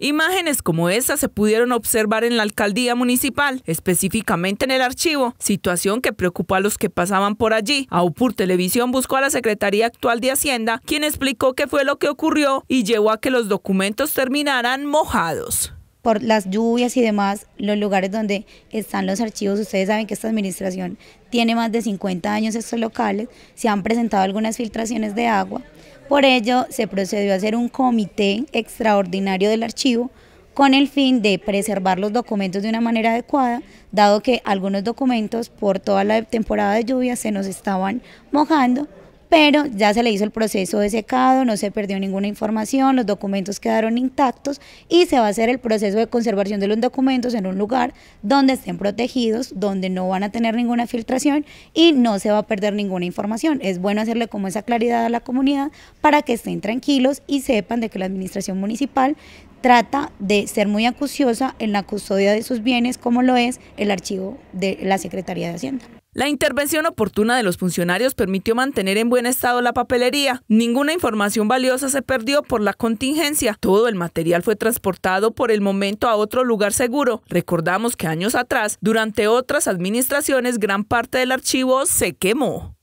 Imágenes como esa se pudieron observar en la alcaldía municipal, específicamente en el archivo, situación que preocupó a los que pasaban por allí. Aupur Televisión buscó a la Secretaría actual de Hacienda, quien explicó qué fue lo que ocurrió y llevó a que los documentos terminaran mojados por las lluvias y demás, los lugares donde están los archivos, ustedes saben que esta administración tiene más de 50 años estos locales, se han presentado algunas filtraciones de agua, por ello, se procedió a hacer un comité extraordinario del archivo con el fin de preservar los documentos de una manera adecuada, dado que algunos documentos por toda la temporada de lluvia se nos estaban mojando pero ya se le hizo el proceso de secado, no se perdió ninguna información, los documentos quedaron intactos y se va a hacer el proceso de conservación de los documentos en un lugar donde estén protegidos, donde no van a tener ninguna filtración y no se va a perder ninguna información. Es bueno hacerle como esa claridad a la comunidad para que estén tranquilos y sepan de que la administración municipal trata de ser muy acuciosa en la custodia de sus bienes como lo es el archivo de la Secretaría de Hacienda. La intervención oportuna de los funcionarios permitió mantener en buen estado la papelería. Ninguna información valiosa se perdió por la contingencia. Todo el material fue transportado por el momento a otro lugar seguro. Recordamos que años atrás, durante otras administraciones, gran parte del archivo se quemó.